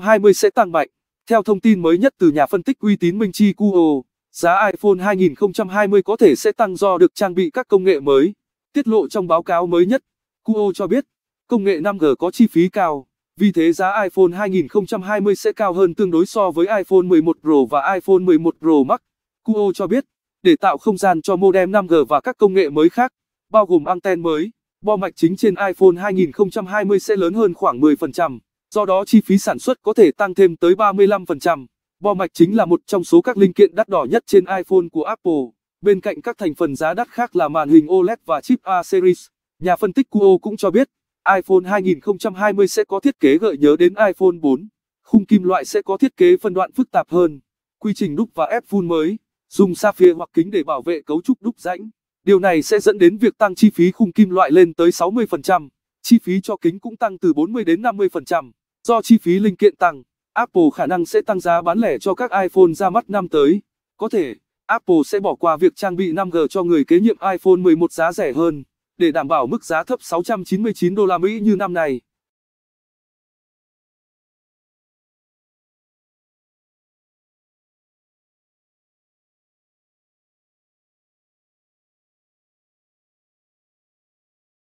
20 sẽ tăng mạnh. Theo thông tin mới nhất từ nhà phân tích uy tín Minh Chi Kuo, giá iPhone 2020 có thể sẽ tăng do được trang bị các công nghệ mới. Tiết lộ trong báo cáo mới nhất, Kuo cho biết, công nghệ 5G có chi phí cao, vì thế giá iPhone 2020 sẽ cao hơn tương đối so với iPhone 11 Pro và iPhone 11 Pro Max. Kuo cho biết, để tạo không gian cho modem 5G và các công nghệ mới khác, bao gồm anten mới, bo mạch chính trên iPhone 2020 sẽ lớn hơn khoảng 10% do đó chi phí sản xuất có thể tăng thêm tới 35%. Bo mạch chính là một trong số các linh kiện đắt đỏ nhất trên iPhone của Apple. Bên cạnh các thành phần giá đắt khác là màn hình OLED và chip A-series. Nhà phân tích Kuo cũng cho biết, iPhone 2020 sẽ có thiết kế gợi nhớ đến iPhone 4. Khung kim loại sẽ có thiết kế phân đoạn phức tạp hơn, quy trình đúc và ép phun mới, dùng sapphire hoặc kính để bảo vệ cấu trúc đúc rãnh. Điều này sẽ dẫn đến việc tăng chi phí khung kim loại lên tới 60%, chi phí cho kính cũng tăng từ 40 đến 50%. Do chi phí linh kiện tăng, Apple khả năng sẽ tăng giá bán lẻ cho các iPhone ra mắt năm tới. Có thể, Apple sẽ bỏ qua việc trang bị 5G cho người kế nhiệm iPhone 11 giá rẻ hơn, để đảm bảo mức giá thấp 699 đô la Mỹ như năm nay.